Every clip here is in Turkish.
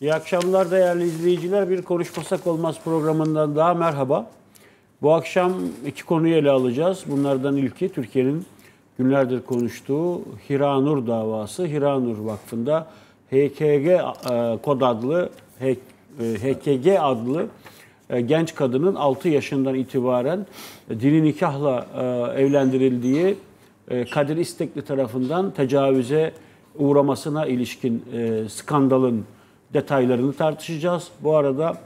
İyi akşamlar değerli izleyiciler. Bir konuşmasak olmaz programından daha merhaba. Bu akşam iki konuyu ele alacağız. Bunlardan ilki Türkiye'nin günlerdir konuştuğu Hiranur davası. Hiranur Vakfı'nda HKG e, kod adlı HKG e, adlı e, genç kadının 6 yaşından itibaren dini nikahla evlendirildiği Kadir İstekli tarafından tecavüze uğramasına ilişkin skandalın detaylarını tartışacağız. Bu arada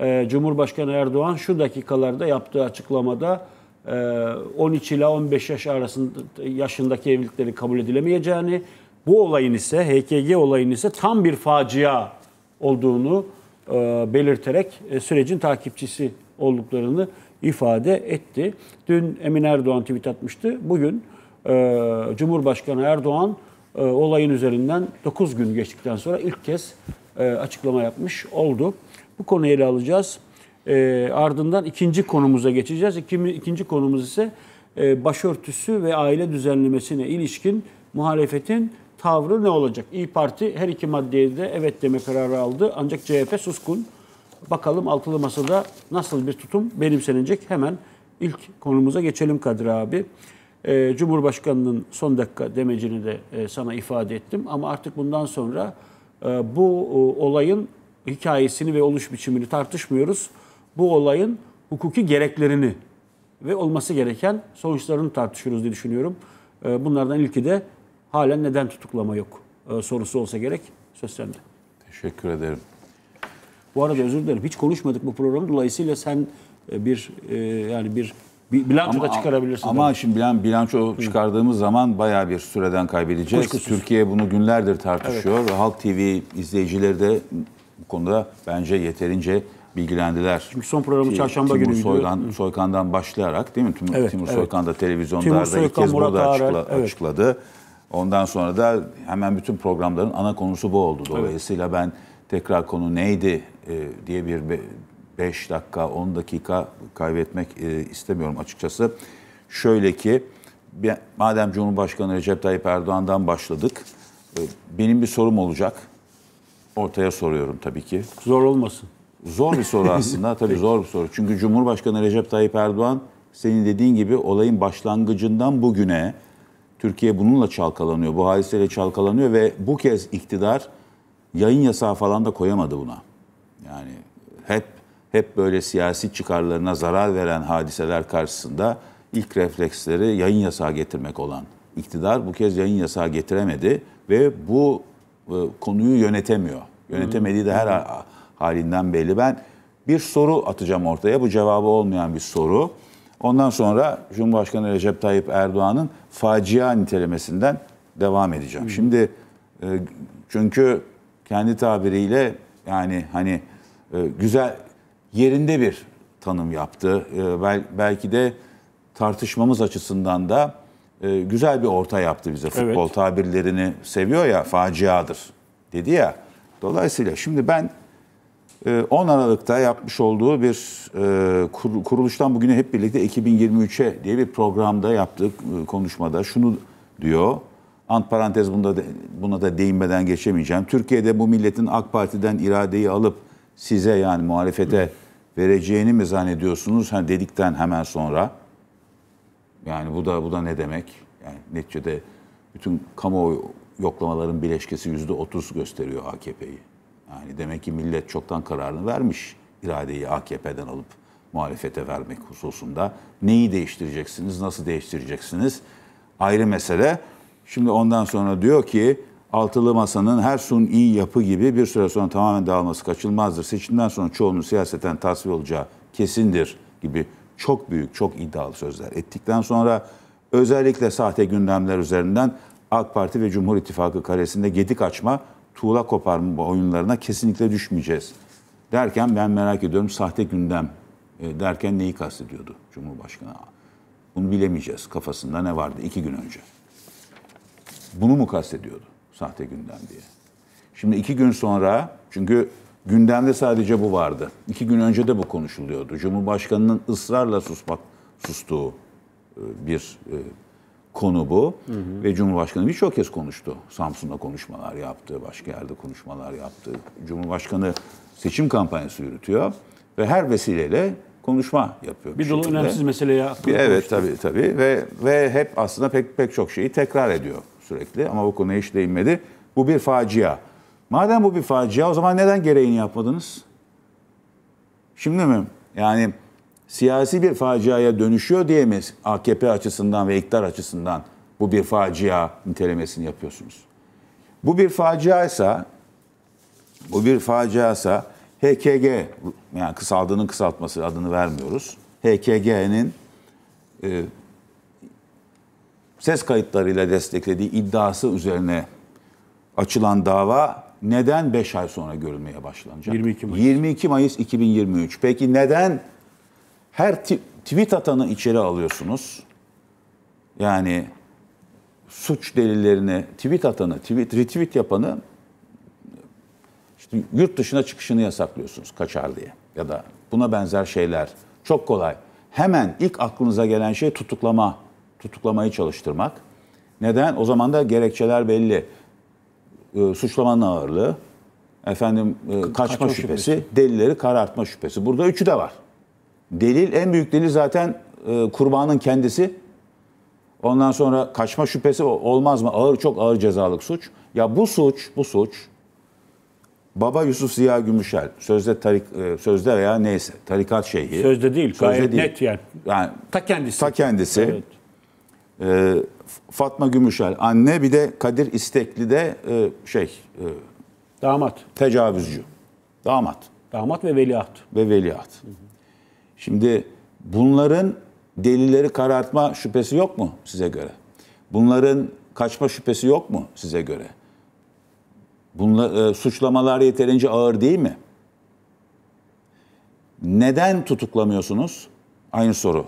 e, Cumhurbaşkanı Erdoğan şu dakikalarda yaptığı açıklamada e, 13 ila 15 yaş arasında yaşındaki evliliklerin kabul edilemeyeceğini, bu olayın ise HKG olayın ise tam bir facia olduğunu e, belirterek e, sürecin takipçisi olduklarını ifade etti. Dün Emin Erdoğan tweet atmıştı. Bugün e, Cumhurbaşkanı Erdoğan e, olayın üzerinden 9 gün geçtikten sonra ilk kez e, açıklama yapmış oldu. Bu konuyu ele alacağız. E, ardından ikinci konumuza geçeceğiz. İkinci, konumuz ise e, başörtüsü ve aile düzenlemesine ilişkin muhalefetin tavrı ne olacak? İyi Parti her iki maddeye de evet deme kararı aldı. Ancak CHP suskun. Bakalım altılı masada nasıl bir tutum benimsenecek? Hemen ilk konumuza geçelim Kadir abi. Cumhurbaşkanının son dakika demecini de sana ifade ettim. Ama artık bundan sonra ee, bu e, olayın hikayesini ve oluş biçimini tartışmıyoruz. Bu olayın hukuki gereklerini ve olması gereken sonuçlarını tartışıyoruz diye düşünüyorum. Ee, bunlardan ilki de halen neden tutuklama yok e, sorusu olsa gerek. Söz sende. Teşekkür ederim. Bu arada özür dilerim. Hiç konuşmadık bu programı. Dolayısıyla sen e, bir yani bir Bilanço da çıkarabilirsiniz. Ama tabii. şimdi bilan, bilanço çıkardığımız zaman baya bir süreden kaybedeceğiz. Kuşkusuz. Türkiye bunu günlerdir tartışıyor. Evet. Halk TV izleyicileri de bu konuda bence yeterince bilgilendiler. Çünkü son programı Ki, çarşamba Timur günü Soykan, Soykan'dan başlayarak değil mi? Timur, evet, Timur evet. Soykan da televizyonlarda Soykan, ilk kez Murat burada açıkla, evet. açıkladı. Ondan sonra da hemen bütün programların ana konusu bu oldu. Dolayısıyla evet. ben tekrar konu neydi e, diye bir 5 dakika, 10 dakika kaybetmek e, istemiyorum açıkçası. Şöyle ki madem Cumhurbaşkanı Recep Tayyip Erdoğan'dan başladık, e, benim bir sorum olacak. Ortaya soruyorum tabii ki. Zor olmasın. Zor bir soru aslında. tabii zor bir soru. Çünkü Cumhurbaşkanı Recep Tayyip Erdoğan senin dediğin gibi olayın başlangıcından bugüne Türkiye bununla çalkalanıyor. Bu hadiseyle çalkalanıyor ve bu kez iktidar yayın yasağı falan da koyamadı buna. Yani hep hep böyle siyasi çıkarlarına zarar veren hadiseler karşısında ilk refleksleri yayın yasağı getirmek olan iktidar bu kez yayın yasağı getiremedi ve bu e, konuyu yönetemiyor. Yönetemediği de her halinden belli. Ben bir soru atacağım ortaya. Bu cevabı olmayan bir soru. Ondan sonra Cumhurbaşkanı Recep Tayyip Erdoğan'ın facia nitelemesinden devam edeceğim. Şimdi e, çünkü kendi tabiriyle yani hani e, güzel yerinde bir tanım yaptı. Ee, belki de tartışmamız açısından da e, güzel bir orta yaptı bize. Futbol evet. tabirlerini seviyor ya, faciadır dedi ya. Dolayısıyla şimdi ben 10 e, Aralık'ta yapmış olduğu bir e, kuruluştan bugüne hep birlikte 2023'e diye bir programda yaptık konuşmada şunu diyor. Ant parantez bunda buna da değinmeden geçemeyeceğim. Türkiye'de bu milletin AK Parti'den iradeyi alıp size yani muhalefete vereceğini mi zannediyorsunuz? Hani dedikten hemen sonra yani bu da bu da ne demek? Yani neticede bütün kamuoyu yoklamaların bileşkesi yüzde otuz gösteriyor AKP'yi. Yani demek ki millet çoktan kararını vermiş iradeyi AKP'den alıp muhalefete vermek hususunda. Neyi değiştireceksiniz, nasıl değiştireceksiniz? Ayrı mesele. Şimdi ondan sonra diyor ki altılı masanın her sun iyi yapı gibi bir süre sonra tamamen dağılması kaçılmazdır Seçimden sonra çoğunun siyaseten tasfiye olacağı kesindir gibi çok büyük, çok iddialı sözler ettikten sonra özellikle sahte gündemler üzerinden AK Parti ve Cumhur İttifakı karesinde gedik açma, tuğla koparma oyunlarına kesinlikle düşmeyeceğiz. Derken ben merak ediyorum sahte gündem e, derken neyi kastediyordu Cumhurbaşkanı? Bunu bilemeyeceğiz. Kafasında ne vardı iki gün önce? Bunu mu kastediyordu? Sahte gündem diye. Şimdi iki gün sonra çünkü gündemde sadece bu vardı. İki gün önce de bu konuşuluyordu. Cumhurbaşkanının ısrarla susmak sustuğu e, bir e, konu bu. Hı hı. Ve Cumhurbaşkanı birçok kez konuştu. Samsun'da konuşmalar yaptı, başka yerde konuşmalar yaptı. Cumhurbaşkanı seçim kampanyası yürütüyor ve her vesileyle konuşma yapıyor. Bir, dolu önemsiz meseleye. Bir, evet tabii tabii ve ve hep aslında pek pek çok şeyi tekrar ediyor sürekli ama o konuya hiç değinmedi. Bu bir facia. Madem bu bir facia o zaman neden gereğini yapmadınız? Şimdi mi? Yani siyasi bir faciaya dönüşüyor diye mi AKP açısından ve iktidar açısından bu bir facia nitelemesini yapıyorsunuz? Bu bir faciaysa bu bir faciaysa HKG yani kısaldığının kısaltması adını vermiyoruz. HKG'nin e, ses kayıtlarıyla desteklediği iddiası üzerine açılan dava neden 5 ay sonra görülmeye başlanacak? 22 Mayıs. 22 Mayıs 2023. Peki neden her tweet atanı içeri alıyorsunuz? Yani suç delillerini, tweet atanı, tweet, retweet yapanı işte yurt dışına çıkışını yasaklıyorsunuz kaçar diye ya da buna benzer şeyler. Çok kolay. Hemen ilk aklınıza gelen şey tutuklama tutuklamayı çalıştırmak. Neden? O zaman da gerekçeler belli. E, suçlamanın ağırlığı, efendim e, kaçma, kaçma şüphesi, şüphesi, delilleri karartma şüphesi. Burada üçü de var. Delil, en büyük delil zaten e, kurbanın kendisi. Ondan sonra kaçma şüphesi olmaz mı? Ağır çok ağır cezalık suç. Ya bu suç, bu suç Baba Yusuf Ziya Gümüşel sözde tarik e, sözde veya neyse tarikat şeyhi. Sözde değil, sözde gayet değil. net yani. Yani ta kendisi. Ta kendisi. Evet. E, Fatma Gümüşel anne bir de Kadir İstekli de e, şey e, Damat. tecavüzcü. Damat Damat ve veliaht. ve veliaht. Şimdi bunların delilleri karartma şüphesi yok mu size göre? Bunların kaçma şüphesi yok mu size göre? Bunlar e, suçlamalar yeterince ağır değil mi? Neden tutuklamıyorsunuz? Aynı soru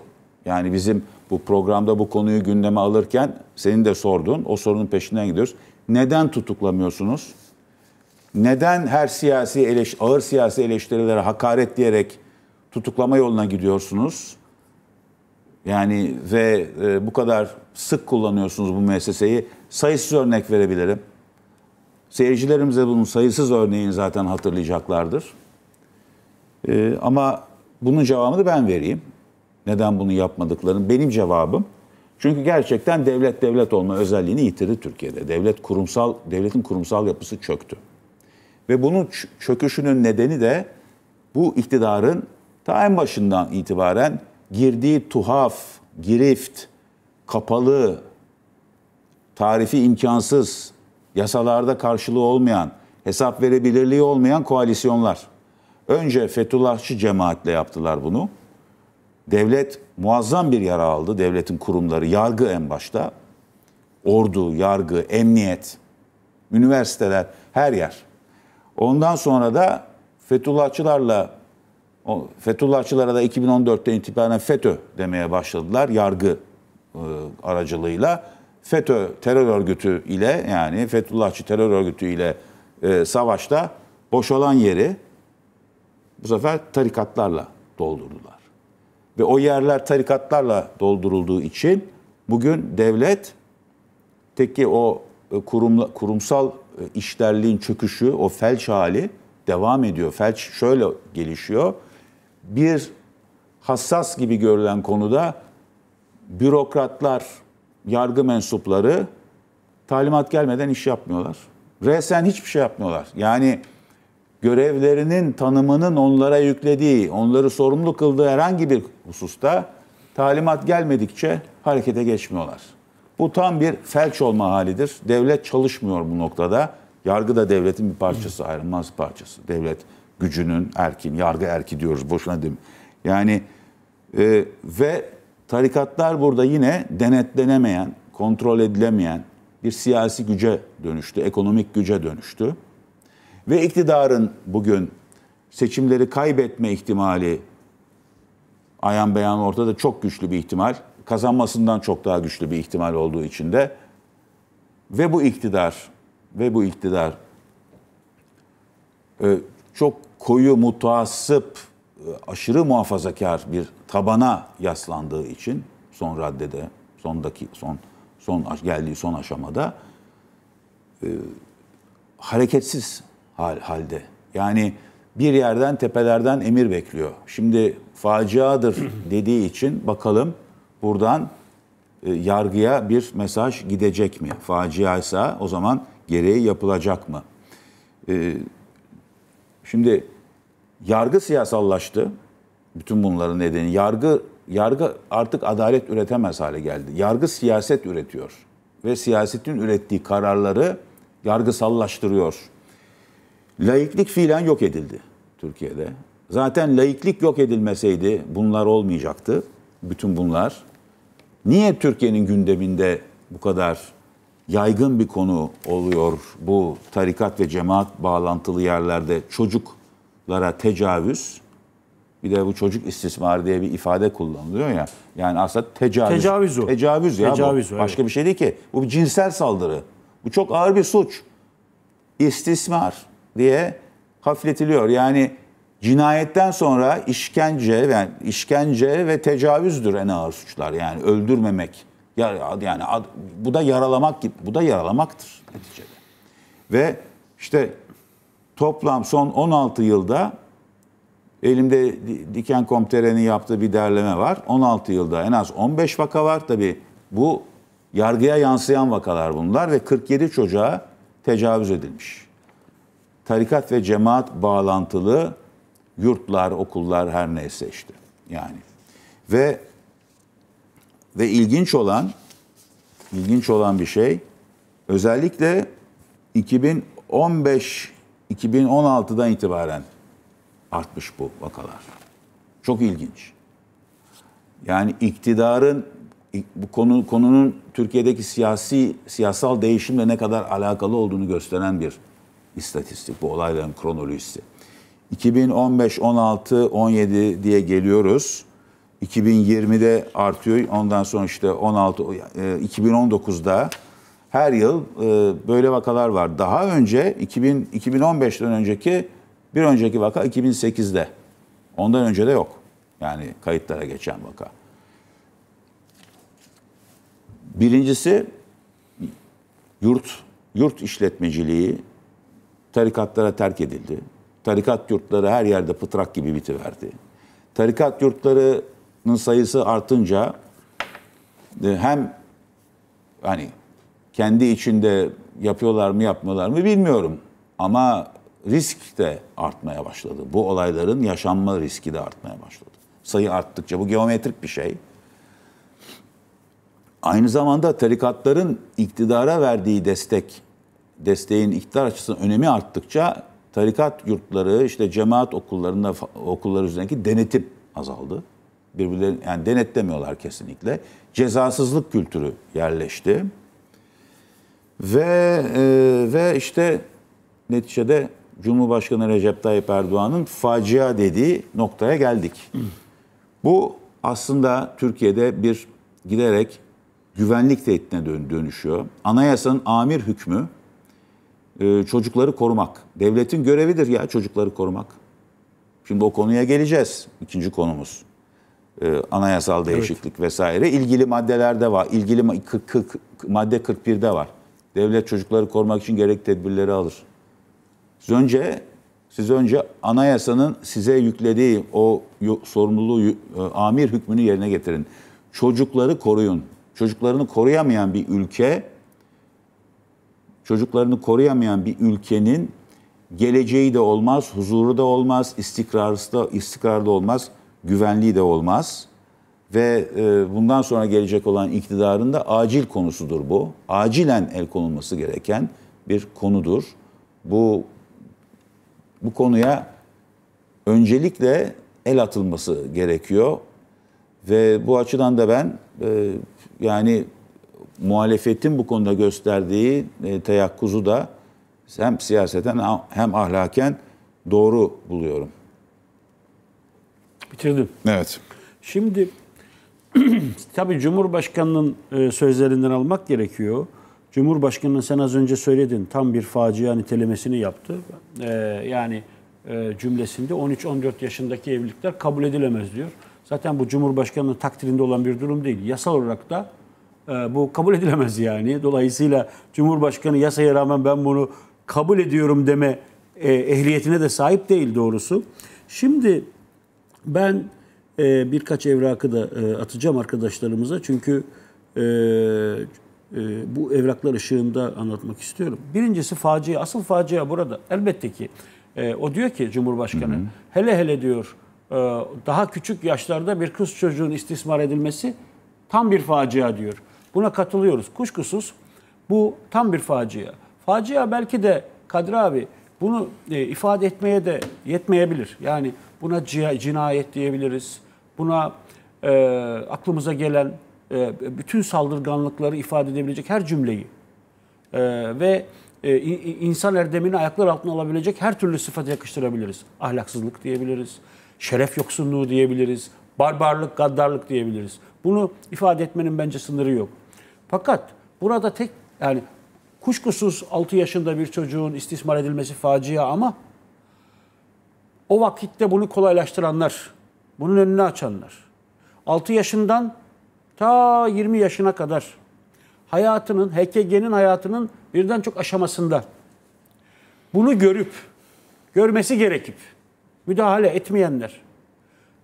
yani bizim bu programda bu konuyu gündeme alırken senin de sordun. O sorunun peşinden gidiyoruz. Neden tutuklamıyorsunuz? Neden her siyasi eleş, ağır siyasi eleştirilere hakaret diyerek tutuklama yoluna gidiyorsunuz? Yani ve e, bu kadar sık kullanıyorsunuz bu müesseseyi. Sayısız örnek verebilirim. Seyircilerimize bunun sayısız örneğini zaten hatırlayacaklardır. E, ama bunun cevabını ben vereyim. Neden bunu yapmadıklarını benim cevabım. Çünkü gerçekten devlet devlet olma özelliğini yitirdi Türkiye'de. Devlet kurumsal devletin kurumsal yapısı çöktü. Ve bunun çöküşünün nedeni de bu iktidarın ta en başından itibaren girdiği tuhaf, girift, kapalı, tarifi imkansız, yasalarda karşılığı olmayan, hesap verebilirliği olmayan koalisyonlar. Önce Fethullahçı cemaatle yaptılar bunu devlet muazzam bir yara aldı. Devletin kurumları, yargı en başta. Ordu, yargı, emniyet, üniversiteler, her yer. Ondan sonra da Fethullahçılarla Fethullahçılara da 2014'te itibaren FETÖ demeye başladılar yargı e, aracılığıyla. FETÖ terör örgütü ile yani Fethullahçı terör örgütü ile e, savaşta boşalan yeri bu sefer tarikatlarla doldurdular. Ve o yerler tarikatlarla doldurulduğu için bugün devlet teki o e, kurumla, kurumsal e, işlerliğin çöküşü, o felç hali devam ediyor. Felç şöyle gelişiyor. Bir hassas gibi görülen konuda bürokratlar, yargı mensupları talimat gelmeden iş yapmıyorlar. Resen hiçbir şey yapmıyorlar. Yani görevlerinin tanımının onlara yüklediği, onları sorumlu kıldığı herhangi bir hususta talimat gelmedikçe harekete geçmiyorlar. Bu tam bir felç olma halidir. Devlet çalışmıyor bu noktada. Yargı da devletin bir parçası, ayrılmaz parçası. Devlet gücünün erkin, yargı erki diyoruz boşuna değil mi? Yani e, ve tarikatlar burada yine denetlenemeyen, kontrol edilemeyen bir siyasi güce dönüştü, ekonomik güce dönüştü ve iktidarın bugün seçimleri kaybetme ihtimali ayan beyan ortada çok güçlü bir ihtimal. Kazanmasından çok daha güçlü bir ihtimal olduğu için de ve bu iktidar ve bu iktidar e, çok koyu, mutasip, e, aşırı muhafazakar bir tabana yaslandığı için son raddede, sondaki son son geldiği son aşamada e, hareketsiz hal, halde. Yani bir yerden tepelerden emir bekliyor. Şimdi faciadır dediği için bakalım buradan e, yargıya bir mesaj gidecek mi? Faciaysa o zaman gereği yapılacak mı? E, şimdi yargı siyasallaştı. Bütün bunların nedeni yargı yargı artık adalet üretemez hale geldi. Yargı siyaset üretiyor ve siyasetin ürettiği kararları yargısallaştırıyor. Laiklik fiilen yok edildi Türkiye'de. Zaten laiklik yok edilmeseydi bunlar olmayacaktı. Bütün bunlar. Niye Türkiye'nin gündeminde bu kadar yaygın bir konu oluyor bu tarikat ve cemaat bağlantılı yerlerde çocuklara tecavüz? Bir de bu çocuk istismarı diye bir ifade kullanılıyor ya. Yani aslında tecavüz. Tecavüz o. Tecavüz ya. Tecavüz bu. O, evet. Başka bir şey değil ki. Bu bir cinsel saldırı. Bu çok ağır bir suç. İstismar diye hafifletiliyor. Yani cinayetten sonra işkence yani işkence ve tecavüzdür en ağır suçlar. Yani öldürmemek yani bu da yaralamak gibi bu da yaralamaktır neticede. Ve işte toplam son 16 yılda elimde Diken Komteren'in yaptığı bir derleme var. 16 yılda en az 15 vaka var. Tabi bu yargıya yansıyan vakalar bunlar ve 47 çocuğa tecavüz edilmiş tarikat ve cemaat bağlantılı yurtlar, okullar her neyse işte. Yani ve ve ilginç olan ilginç olan bir şey özellikle 2015 2016'dan itibaren artmış bu vakalar. Çok ilginç. Yani iktidarın bu konu konunun Türkiye'deki siyasi siyasal değişimle ne kadar alakalı olduğunu gösteren bir istatistik, bu olayların kronolojisi. 2015, 16, 17 diye geliyoruz. 2020'de artıyor. Ondan sonra işte 16 2019'da e, her yıl e, böyle vakalar var. Daha önce 2000 2015'ten önceki bir önceki vaka 2008'de. Ondan önce de yok. Yani kayıtlara geçen vaka. Birincisi yurt yurt işletmeciliği tarikatlara terk edildi. Tarikat yurtları her yerde pıtrak gibi bitiverdi. Tarikat yurtlarının sayısı artınca e, hem hani kendi içinde yapıyorlar mı yapmıyorlar mı bilmiyorum. Ama risk de artmaya başladı. Bu olayların yaşanma riski de artmaya başladı. Sayı arttıkça bu geometrik bir şey. Aynı zamanda tarikatların iktidara verdiği destek desteğin iktidar açısından önemi arttıkça tarikat yurtları, işte cemaat okullarında okullar üzerindeki denetim azaldı. Birbirlerini yani denetlemiyorlar kesinlikle. Cezasızlık kültürü yerleşti. Ve e, ve işte neticede Cumhurbaşkanı Recep Tayyip Erdoğan'ın facia dediği noktaya geldik. Bu aslında Türkiye'de bir giderek güvenlik tehditine dönüşüyor. Anayasanın amir hükmü e, çocukları korumak. Devletin görevidir ya çocukları korumak. Şimdi o konuya geleceğiz. İkinci konumuz. E, anayasal değişiklik evet. vesaire. İlgili maddelerde var. İlgili 40, 40, madde 41'de var. Devlet çocukları korumak için gerek tedbirleri alır. Siz önce siz önce anayasanın size yüklediği o sorumluluğu e, amir hükmünü yerine getirin. Çocukları koruyun. Çocuklarını koruyamayan bir ülke çocuklarını koruyamayan bir ülkenin geleceği de olmaz, huzuru da olmaz, istikrarı da, istikrarı da olmaz, güvenliği de olmaz. Ve e, bundan sonra gelecek olan iktidarın da acil konusudur bu. Acilen el konulması gereken bir konudur. Bu bu konuya öncelikle el atılması gerekiyor. Ve bu açıdan da ben e, yani muhalefetin bu konuda gösterdiği e, teyakkuzu da hem siyaseten hem ahlaken doğru buluyorum. Bitirdim. Evet. Şimdi tabii Cumhurbaşkanı'nın e, sözlerinden almak gerekiyor. Cumhurbaşkanı'nın sen az önce söyledin tam bir facia nitelemesini yaptı. E, yani e, cümlesinde 13-14 yaşındaki evlilikler kabul edilemez diyor. Zaten bu Cumhurbaşkanı'nın takdirinde olan bir durum değil. Yasal olarak da ee, bu kabul edilemez yani. Dolayısıyla Cumhurbaşkanı yasaya rağmen ben bunu kabul ediyorum deme e, ehliyetine de sahip değil doğrusu. Şimdi ben e, birkaç evrakı da e, atacağım arkadaşlarımıza çünkü bu evraklar ışığında anlatmak istiyorum. Birincisi facia, asıl facia burada. Elbette ki o diyor ki Cumhurbaşkanı hı hı. hele hele diyor daha küçük yaşlarda bir kız çocuğun istismar edilmesi tam bir facia diyor. Buna katılıyoruz. Kuşkusuz bu tam bir facia. Facia belki de Kadir abi bunu e, ifade etmeye de yetmeyebilir. Yani buna cinayet diyebiliriz. Buna e, aklımıza gelen e, bütün saldırganlıkları ifade edebilecek her cümleyi e, ve e, insan erdemini ayaklar altına alabilecek her türlü sıfat yakıştırabiliriz. Ahlaksızlık diyebiliriz, şeref yoksunluğu diyebiliriz, barbarlık, gaddarlık diyebiliriz. Bunu ifade etmenin bence sınırı yok. Fakat burada tek yani kuşkusuz 6 yaşında bir çocuğun istismar edilmesi facia ama o vakitte bunu kolaylaştıranlar, bunun önünü açanlar. 6 yaşından ta 20 yaşına kadar hayatının, HKG'nin hayatının birden çok aşamasında bunu görüp, görmesi gerekip müdahale etmeyenler,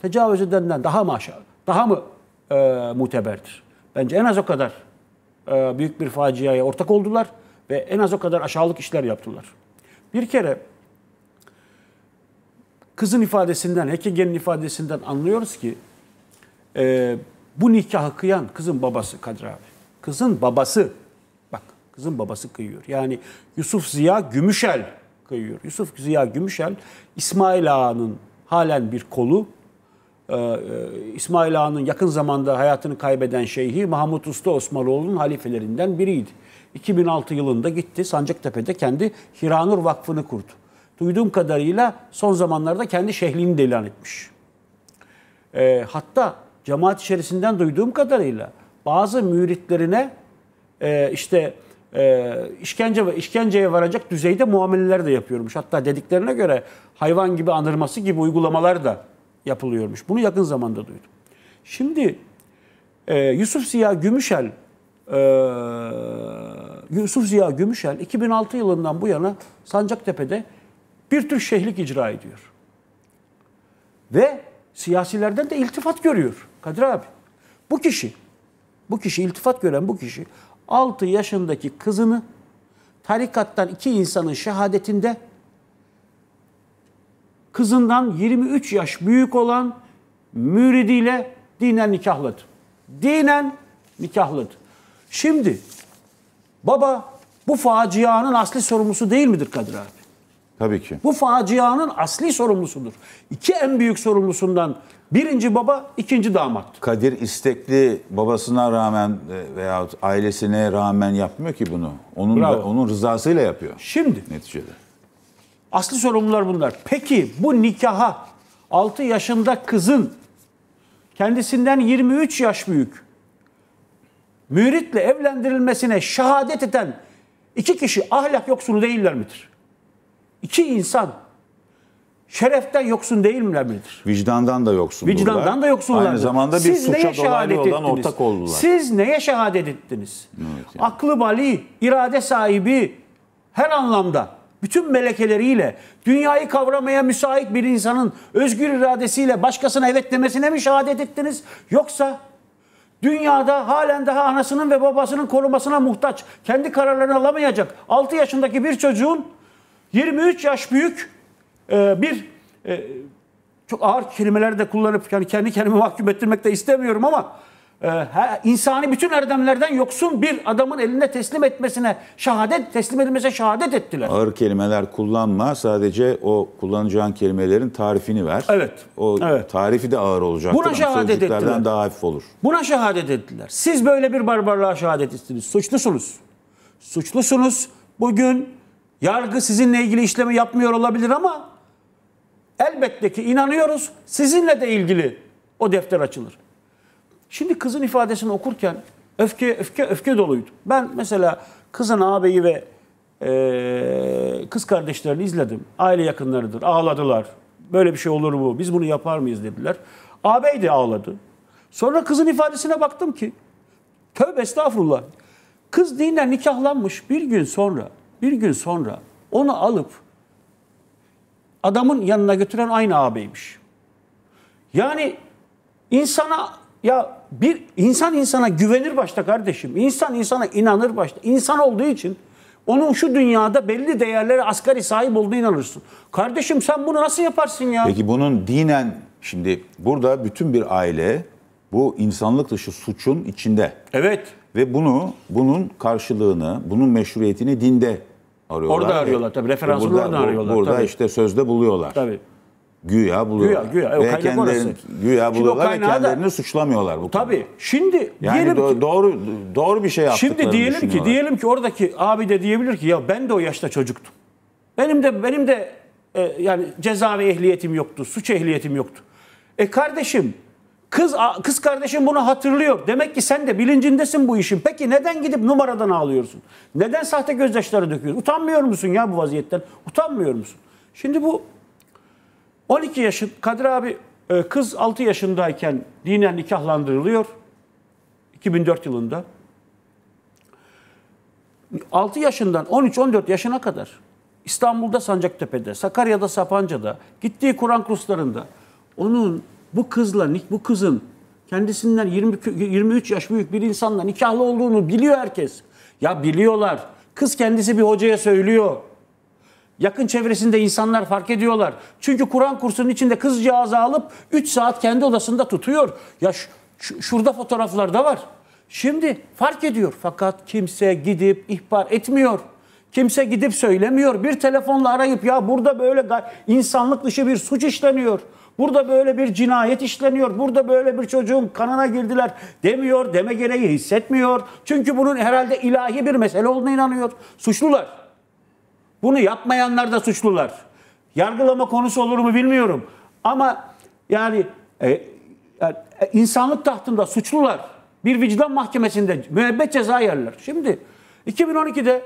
tecavüz edenler daha mı aşağı, daha mı e, muteberdir? Bence en az o kadar. E, büyük bir faciaya ortak oldular ve en az o kadar aşağılık işler yaptılar. Bir kere kızın ifadesinden, Hekegen'in ifadesinden anlıyoruz ki e, bu nikahı kıyan kızın babası Kadir abi. Kızın babası, bak kızın babası kıyıyor. Yani Yusuf Ziya Gümüşel kıyıyor. Yusuf Ziya Gümüşel İsmail Ağa'nın halen bir kolu ee, e, İsmail Ağa'nın yakın zamanda hayatını kaybeden şeyhi Mahmut Usta Osmanlıoğlu'nun halifelerinden biriydi. 2006 yılında gitti Sancaktepe'de kendi Hiranur Vakfı'nı kurdu. Duyduğum kadarıyla son zamanlarda kendi şehlini de ilan etmiş. E, hatta cemaat içerisinden duyduğum kadarıyla bazı müritlerine e, işte e, işkence işkenceye varacak düzeyde muameleler de yapıyormuş. Hatta dediklerine göre hayvan gibi anırması gibi uygulamalar da yapılıyormuş. Bunu yakın zamanda duydum. Şimdi e, Yusuf Ziya Gümüşel e, Yusuf Ziya Gümüşel 2006 yılından bu yana Sancaktepe'de bir tür şehlik icra ediyor. Ve siyasilerden de iltifat görüyor Kadir abi. Bu kişi, bu kişi iltifat gören bu kişi 6 yaşındaki kızını tarikattan iki insanın şehadetinde kızından 23 yaş büyük olan müridiyle dinen nikahladı. Dinen nikahladı. Şimdi baba bu facianın asli sorumlusu değil midir Kadir abi? Tabii ki. Bu facianın asli sorumlusudur. İki en büyük sorumlusundan birinci baba, ikinci damat. Kadir istekli babasına rağmen e, veya ailesine rağmen yapmıyor ki bunu. Onun da, onun rızasıyla yapıyor. Şimdi neticede. Aslı sorumlular bunlar. Peki bu nikaha 6 yaşında kızın kendisinden 23 yaş büyük müritle evlendirilmesine şehadet eden iki kişi ahlak yoksunu değiller midir? İki insan şereften yoksun değil mi midir? Vicdandan da yoksundurlar. Vicdandan da yoksundurlar. Aynı zamanda bir Siz suça dolaylı olan ortak oldular. Siz neye şehadet ettiniz? Evet, yani. Aklı bali, irade sahibi her anlamda bütün melekeleriyle dünyayı kavramaya müsait bir insanın özgür iradesiyle başkasına evet demesine mi şehadet ettiniz? Yoksa dünyada halen daha anasının ve babasının korumasına muhtaç, kendi kararlarını alamayacak 6 yaşındaki bir çocuğun 23 yaş büyük e, bir e, çok ağır kelimeler de kullanıp yani kendi kendimi mahkum ettirmek de istemiyorum ama ee, insani bütün erdemlerden yoksun bir adamın eline teslim etmesine şahadet teslim edilmesine şahadet ettiler. Ağır kelimeler kullanma sadece o kullanacağın kelimelerin tarifini ver. Evet. O evet. tarifi de ağır olacak. Buna şahadet ettiler. daha hafif olur. Buna şehadet ettiler. Siz böyle bir barbarlığa şahadet istediniz, Suçlusunuz. Suçlusunuz. Bugün yargı sizinle ilgili işlemi yapmıyor olabilir ama elbette ki inanıyoruz sizinle de ilgili o defter açılır. Şimdi kızın ifadesini okurken öfke öfke öfke doluydu. Ben mesela kızın ağabeyi ve e, kız kardeşlerini izledim. Aile yakınlarıdır. Ağladılar. Böyle bir şey olur mu? Biz bunu yapar mıyız dediler. Ağabey de ağladı. Sonra kızın ifadesine baktım ki tövbe estağfurullah. Kız dinen nikahlanmış bir gün sonra, bir gün sonra onu alıp adamın yanına götüren aynı ağabeymiş. Yani insana ya bir insan insana güvenir başta kardeşim. İnsan insana inanır başta. İnsan olduğu için onun şu dünyada belli değerlere asgari sahip olduğuna inanırsın. Kardeşim sen bunu nasıl yaparsın ya? Peki bunun dinen şimdi burada bütün bir aile bu insanlık dışı suçun içinde. Evet. Ve bunu bunun karşılığını, bunun meşruiyetini dinde arıyorlar. Orada arıyorlar tabii referansını orada, orada arıyorlar. Burada tabii. işte sözde buluyorlar. Tabii. Güya buluyorlar. Güya, güya. E, o ve orası. Güya buluyorlar ve kendilerini da, suçlamıyorlar bu konuda. Tabii. Şimdi yani diyelim do- ki, doğru doğru bir şey yaptıklarını Şimdi diyelim ki diyelim ki oradaki abi de diyebilir ki ya ben de o yaşta çocuktum. Benim de benim de e, yani ceza ehliyetim yoktu, suç ehliyetim yoktu. E kardeşim kız kız kardeşim bunu hatırlıyor. Demek ki sen de bilincindesin bu işin. Peki neden gidip numaradan ağlıyorsun? Neden sahte gözyaşları döküyorsun? Utanmıyor musun ya bu vaziyetten? Utanmıyor musun? Şimdi bu 12 yaşın Kadir abi e, kız 6 yaşındayken dinen nikahlandırılıyor. 2004 yılında. 6 yaşından 13-14 yaşına kadar İstanbul'da Sancaktepe'de, Sakarya'da Sapanca'da, gittiği Kur'an kurslarında onun bu kızla bu kızın kendisinden 20, 23 yaş büyük bir insanla nikahlı olduğunu biliyor herkes. Ya biliyorlar. Kız kendisi bir hocaya söylüyor. Yakın çevresinde insanlar fark ediyorlar. Çünkü Kur'an kursunun içinde kızcağızı alıp 3 saat kendi odasında tutuyor. Ya şurada fotoğraflar da var. Şimdi fark ediyor fakat kimse gidip ihbar etmiyor. Kimse gidip söylemiyor. Bir telefonla arayıp ya burada böyle insanlık dışı bir suç işleniyor. Burada böyle bir cinayet işleniyor. Burada böyle bir çocuğun kanına girdiler demiyor. Deme gereği hissetmiyor. Çünkü bunun herhalde ilahi bir mesele olduğuna inanıyor. Suçlular. Bunu yapmayanlar da suçlular. Yargılama konusu olur mu bilmiyorum. Ama yani e, e, insanlık tahtında suçlular bir vicdan mahkemesinde müebbet ceza yerler. Şimdi 2012'de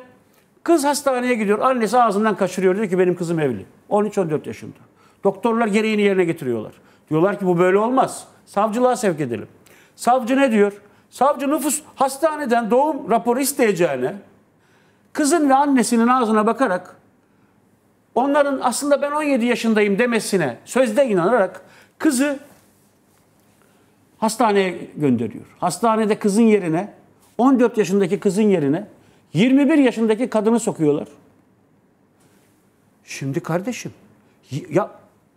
kız hastaneye gidiyor. Annesi ağzından kaçırıyor. Diyor ki benim kızım evli. 13-14 yaşında. Doktorlar gereğini yerine getiriyorlar. Diyorlar ki bu böyle olmaz. Savcılığa sevk edelim. Savcı ne diyor? Savcı nüfus hastaneden doğum raporu isteyeceğine kızın ve annesinin ağzına bakarak onların aslında ben 17 yaşındayım demesine sözde inanarak kızı hastaneye gönderiyor. Hastanede kızın yerine 14 yaşındaki kızın yerine 21 yaşındaki kadını sokuyorlar. Şimdi kardeşim ya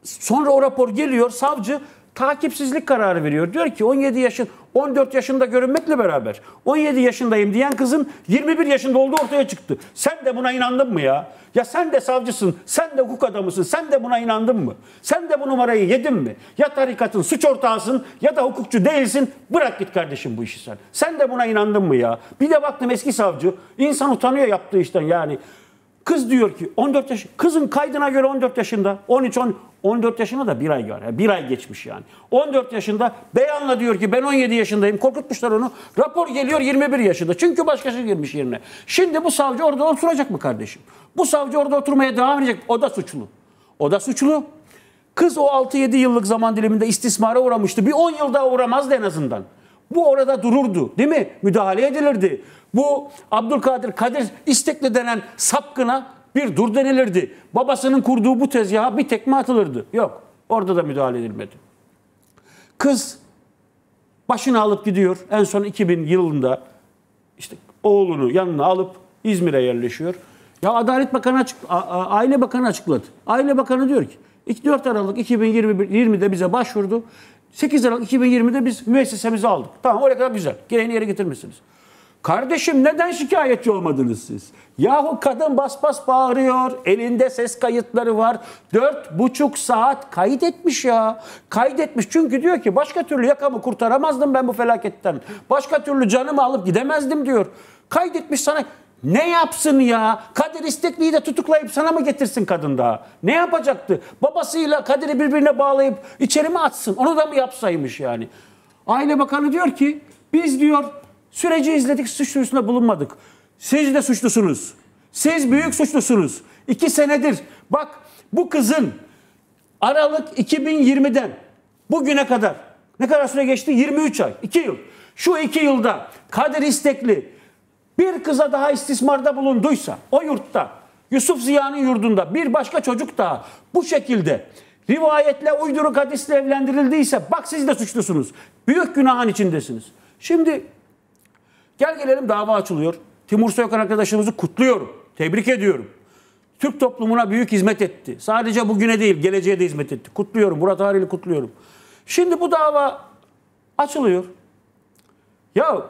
sonra o rapor geliyor savcı takipsizlik kararı veriyor. Diyor ki 17 yaşın 14 yaşında görünmekle beraber 17 yaşındayım diyen kızın 21 yaşında olduğu ortaya çıktı. Sen de buna inandın mı ya? Ya sen de savcısın, sen de hukuk adamısın, sen de buna inandın mı? Sen de bu numarayı yedin mi? Ya tarikatın suç ortağısın ya da hukukçu değilsin. Bırak git kardeşim bu işi sen. Sen de buna inandın mı ya? Bir de baktım eski savcı. insan utanıyor yaptığı işten yani. Kız diyor ki 14 yaş kızın kaydına göre 14 yaşında. 13 10 14 yaşına da bir ay var. Yani bir ay geçmiş yani. 14 yaşında beyanla diyor ki ben 17 yaşındayım. Korkutmuşlar onu. Rapor geliyor 21 yaşında. Çünkü başkası girmiş yerine. Şimdi bu savcı orada oturacak mı kardeşim? Bu savcı orada oturmaya devam edecek. O da suçlu. O da suçlu. Kız o 6-7 yıllık zaman diliminde istismara uğramıştı. Bir 10 yıl daha uğramazdı en azından. Bu orada dururdu değil mi? Müdahale edilirdi. Bu Abdülkadir Kadir istekli denen sapkına bir dur denilirdi. Babasının kurduğu bu tezgaha bir tekme atılırdı. Yok. Orada da müdahale edilmedi. Kız başını alıp gidiyor. En son 2000 yılında işte oğlunu yanına alıp İzmir'e yerleşiyor. Ya Adalet Bakanı açık, Aile Bakanı açıkladı. Aile Bakanı diyor ki 4 Aralık 2020'de bize başvurdu. 8 Aralık 2020'de biz müessesemizi aldık. Tamam oraya kadar güzel. Gereğini yere getirmişsiniz. Kardeşim neden şikayetçi olmadınız siz? Yahu kadın bas bas bağırıyor. Elinde ses kayıtları var. Dört buçuk saat kaydetmiş ya. Kaydetmiş çünkü diyor ki başka türlü yakamı kurtaramazdım ben bu felaketten. Başka türlü canımı alıp gidemezdim diyor. Kaydetmiş sana ne yapsın ya? Kadir İstekli'yi de tutuklayıp sana mı getirsin kadın daha? Ne yapacaktı? Babasıyla Kadir'i birbirine bağlayıp içeri mi atsın? Onu da mı yapsaymış yani? Aile Bakanı diyor ki biz diyor süreci izledik suç duyurusunda bulunmadık. Siz de suçlusunuz. Siz büyük suçlusunuz. İki senedir bak bu kızın Aralık 2020'den bugüne kadar ne kadar süre geçti? 23 ay. 2 yıl. Şu 2 yılda Kadir İstekli bir kıza daha istismarda bulunduysa o yurtta Yusuf Ziya'nın yurdunda bir başka çocuk daha bu şekilde rivayetle uyduruk hadisle evlendirildiyse bak siz de suçlusunuz. Büyük günahın içindesiniz. Şimdi gel gelelim dava açılıyor. Timur Soykan arkadaşımızı kutluyorum. Tebrik ediyorum. Türk toplumuna büyük hizmet etti. Sadece bugüne değil, geleceğe de hizmet etti. Kutluyorum. Murat Haril'i kutluyorum. Şimdi bu dava açılıyor. Ya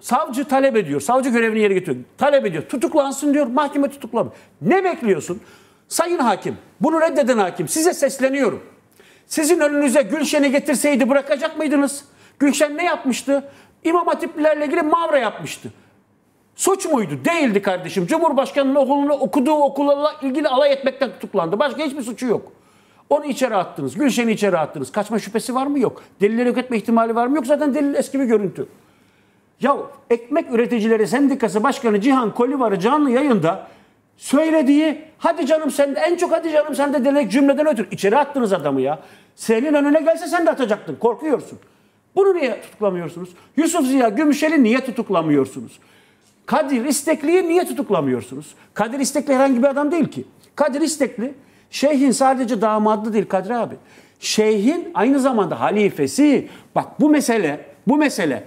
savcı talep ediyor. Savcı görevini yerine getiriyor. Talep ediyor. Tutuklansın diyor. Mahkeme tutuklamıyor. Ne bekliyorsun? Sayın hakim, bunu reddeden hakim size sesleniyorum. Sizin önünüze Gülşen'i getirseydi bırakacak mıydınız? Gülşen ne yapmıştı? İmam Hatiplerle ilgili mavra yapmıştı. Suç muydu? Değildi kardeşim. Cumhurbaşkanının okulunu okuduğu okullarla ilgili alay etmekten tutuklandı. Başka hiçbir suçu yok. Onu içeri attınız. Gülşen'i içeri attınız. Kaçma şüphesi var mı? Yok. Delilleri yok etme ihtimali var mı? Yok. Zaten delil eski bir görüntü. Ya Ekmek Üreticileri Sendikası Başkanı Cihan Kolivar'ı canlı yayında söylediği hadi canım sen de en çok hadi canım sen de denek cümleden ötürü İçeri attınız adamı ya. Senin önüne gelse sen de atacaktın. Korkuyorsun. Bunu niye tutuklamıyorsunuz? Yusuf Ziya Gümüşel'i niye tutuklamıyorsunuz? Kadir İstekli'yi niye tutuklamıyorsunuz? Kadir İstekli herhangi bir adam değil ki. Kadir İstekli şeyhin sadece damadı değil Kadir abi. Şeyhin aynı zamanda halifesi. Bak bu mesele, bu mesele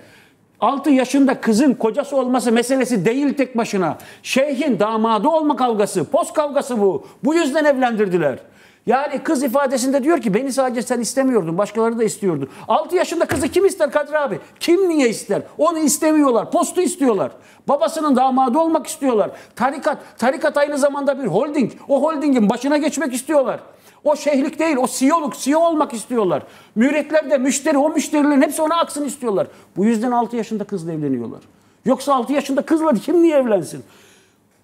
6 yaşında kızın kocası olması meselesi değil tek başına. Şeyhin damadı olma kavgası, post kavgası bu. Bu yüzden evlendirdiler. Yani kız ifadesinde diyor ki beni sadece sen istemiyordun başkaları da istiyordu. 6 yaşında kızı kim ister Kadir abi? Kim niye ister? Onu istemiyorlar. Postu istiyorlar. Babasının damadı olmak istiyorlar. Tarikat. Tarikat aynı zamanda bir holding. O holdingin başına geçmek istiyorlar. O şeyhlik değil, o siyoluk, siyo olmak istiyorlar. Müritler de müşteri, o müşterilerin hepsi ona aksın istiyorlar. Bu yüzden 6 yaşında kızla evleniyorlar. Yoksa 6 yaşında kızla kim niye evlensin?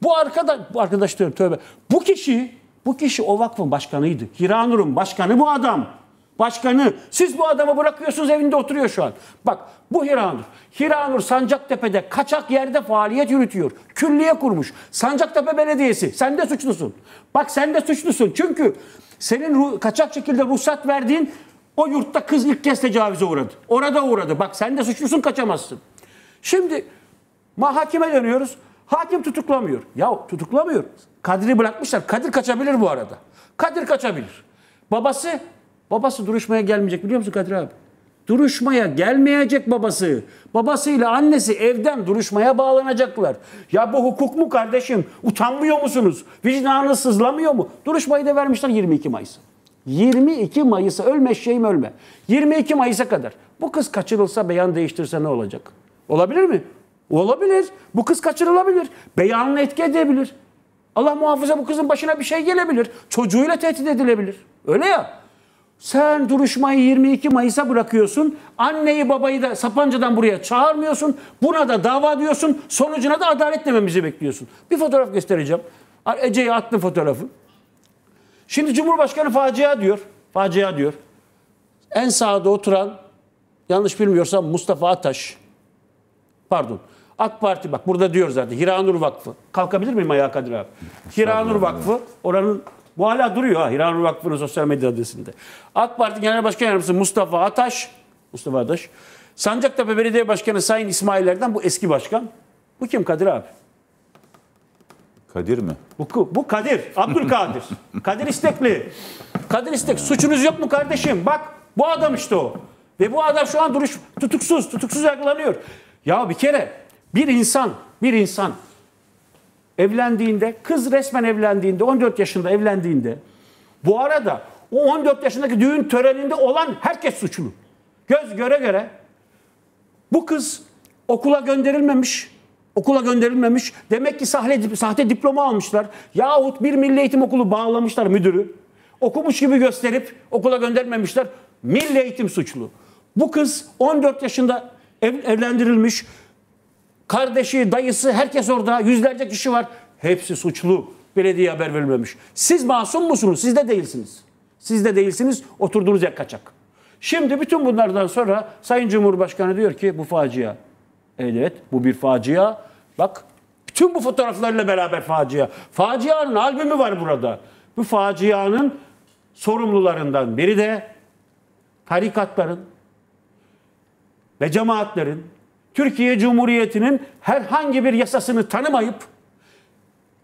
Bu arkadaş, arkadaş diyorum tövbe. Bu kişi bu kişi o vakfın başkanıydı. Hiranur'un başkanı bu adam. Başkanı. Siz bu adamı bırakıyorsunuz evinde oturuyor şu an. Bak bu Hiranur. Hiranur Sancaktepe'de kaçak yerde faaliyet yürütüyor. Külliye kurmuş. Sancaktepe Belediyesi. Sen de suçlusun. Bak sen de suçlusun. Çünkü senin kaçak şekilde ruhsat verdiğin o yurtta kız ilk kez tecavüze uğradı. Orada uğradı. Bak sen de suçlusun kaçamazsın. Şimdi mahkeme dönüyoruz. Hakim tutuklamıyor. Ya tutuklamıyor. Kadir'i bırakmışlar. Kadir kaçabilir bu arada. Kadir kaçabilir. Babası, babası duruşmaya gelmeyecek biliyor musun Kadir abi? Duruşmaya gelmeyecek babası. Babasıyla annesi evden duruşmaya bağlanacaklar. Ya bu hukuk mu kardeşim? Utanmıyor musunuz? Vicdanınız sızlamıyor mu? Duruşmayı da vermişler 22 Mayıs. 22 Mayıs'a ölme şeyim ölme. 22 Mayıs'a kadar. Bu kız kaçırılsa beyan değiştirse ne olacak? Olabilir mi? Olabilir. Bu kız kaçırılabilir. Beyanını etki edebilir. Allah muhafaza bu kızın başına bir şey gelebilir. Çocuğuyla tehdit edilebilir. Öyle ya. Sen duruşmayı 22 Mayıs'a bırakıyorsun. Anneyi babayı da Sapanca'dan buraya çağırmıyorsun. Buna da dava diyorsun. Sonucuna da adalet dememizi bekliyorsun. Bir fotoğraf göstereceğim. Ece'ye attım fotoğrafı. Şimdi Cumhurbaşkanı facia diyor. Facia diyor. En sağda oturan yanlış bilmiyorsam Mustafa Ataş. Pardon. AK Parti bak burada diyor zaten Hiranur Vakfı. Kalkabilir miyim ayağa Kadir abi? Hiranur Vakfı oranın bu hala duruyor ha Hiranur Vakfı'nın sosyal medya adresinde. AK Parti Genel Başkan Yardımcısı Mustafa Ataş Mustafa Ataş Sancaktepe Belediye Başkanı Sayın İsmail Erdem bu eski başkan. Bu kim Kadir abi? Kadir mi? Bu, bu Kadir. Abdülkadir. Kadir İstekli. Kadir İstek. Suçunuz yok mu kardeşim? Bak bu adam işte o. Ve bu adam şu an duruş tutuksuz. Tutuksuz yargılanıyor. Ya bir kere bir insan, bir insan evlendiğinde, kız resmen evlendiğinde, 14 yaşında evlendiğinde bu arada o 14 yaşındaki düğün töreninde olan herkes suçlu. Göz göre göre bu kız okula gönderilmemiş. Okula gönderilmemiş. Demek ki sahte, sahte diploma almışlar. Yahut bir milli eğitim okulu bağlamışlar müdürü. Okumuş gibi gösterip okula göndermemişler. Milli eğitim suçlu. Bu kız 14 yaşında Ev, evlendirilmiş. Kardeşi, dayısı, herkes orada. Yüzlerce kişi var. Hepsi suçlu. Belediye haber verilmemiş. Siz masum musunuz? Siz de değilsiniz. Siz de değilsiniz. Oturduğunuz yer kaçak. Şimdi bütün bunlardan sonra Sayın Cumhurbaşkanı diyor ki bu facia. Evet bu bir facia. Bak bütün bu fotoğraflarla beraber facia. Facianın albümü var burada. Bu facianın sorumlularından biri de tarikatların, ve cemaatlerin Türkiye Cumhuriyeti'nin herhangi bir yasasını tanımayıp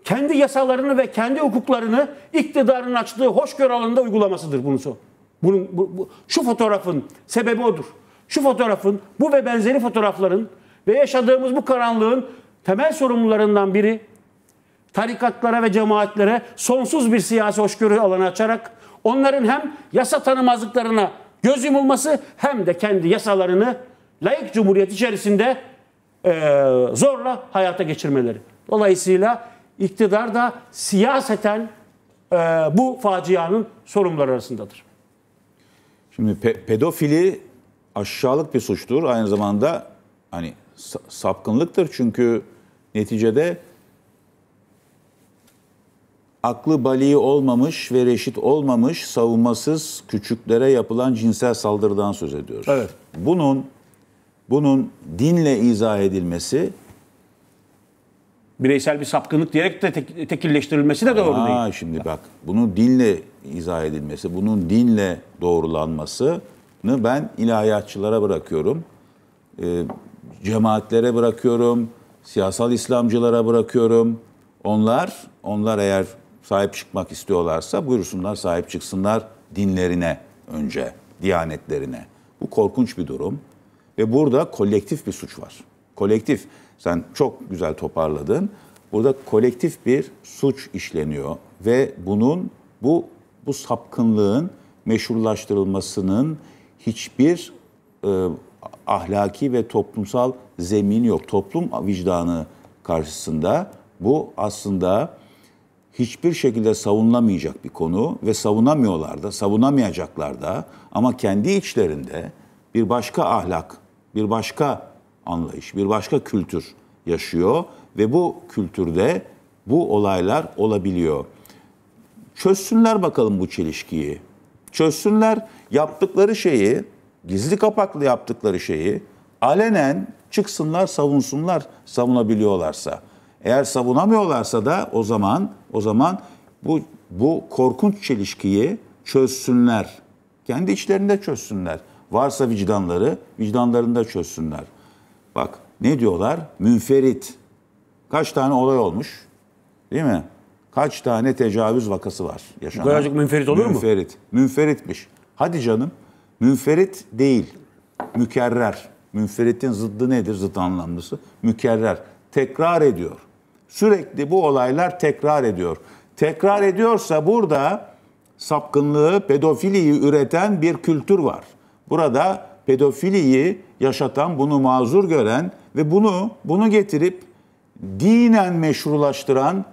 kendi yasalarını ve kendi hukuklarını iktidarın açtığı hoşgörü alanında uygulamasıdır bunun son. Bunun, bu, bu, şu fotoğrafın sebebi odur. Şu fotoğrafın, bu ve benzeri fotoğrafların ve yaşadığımız bu karanlığın temel sorumlularından biri tarikatlara ve cemaatlere sonsuz bir siyasi hoşgörü alanı açarak onların hem yasa tanımazlıklarına göz yumulması hem de kendi yasalarını layık cumhuriyet içerisinde e, zorla hayata geçirmeleri. Dolayısıyla iktidar da siyaseten e, bu facianın sorumluları arasındadır. Şimdi pe- pedofili aşağılık bir suçtur. Aynı zamanda hani sapkınlıktır çünkü neticede aklı bali olmamış ve reşit olmamış savunmasız küçüklere yapılan cinsel saldırıdan söz ediyoruz. Evet. Bunun bunun dinle izah edilmesi bireysel bir sapkınlık diyerek de tek, tekilleştirilmesi de doğru Aa, değil. Şimdi bak bunun dinle izah edilmesi, bunun dinle doğrulanmasını ben ilahiyatçılara bırakıyorum. E, cemaatlere bırakıyorum, siyasal İslamcılara bırakıyorum. Onlar, onlar eğer sahip çıkmak istiyorlarsa buyursunlar sahip çıksınlar dinlerine önce, diyanetlerine. Bu korkunç bir durum. Ve burada kolektif bir suç var. Kolektif, sen çok güzel toparladın. Burada kolektif bir suç işleniyor ve bunun bu bu sapkınlığın meşrulaştırılmasının hiçbir e, ahlaki ve toplumsal zemini yok. Toplum vicdanı karşısında bu aslında hiçbir şekilde savunulamayacak bir konu ve savunamıyorlar da, savunamayacaklar da ama kendi içlerinde bir başka ahlak bir başka anlayış, bir başka kültür yaşıyor ve bu kültürde bu olaylar olabiliyor. Çözsünler bakalım bu çelişkiyi. Çözsünler yaptıkları şeyi, gizli kapaklı yaptıkları şeyi alenen çıksınlar, savunsunlar savunabiliyorlarsa. Eğer savunamıyorlarsa da o zaman o zaman bu bu korkunç çelişkiyi çözsünler. Kendi içlerinde çözsünler. Varsa vicdanları, vicdanlarında çözsünler. Bak ne diyorlar? Münferit. Kaç tane olay olmuş? Değil mi? Kaç tane tecavüz vakası var yaşanan? Bu kadarcık münferit olur mu? Münferit. Münferitmiş. Hadi canım. Münferit değil. Mükerrer. Münferitin zıddı nedir? Zıt anlamlısı. Mükerrer. Tekrar ediyor. Sürekli bu olaylar tekrar ediyor. Tekrar ediyorsa burada sapkınlığı, pedofiliyi üreten bir kültür var. Burada pedofiliyi yaşatan, bunu mazur gören ve bunu bunu getirip dinen meşrulaştıran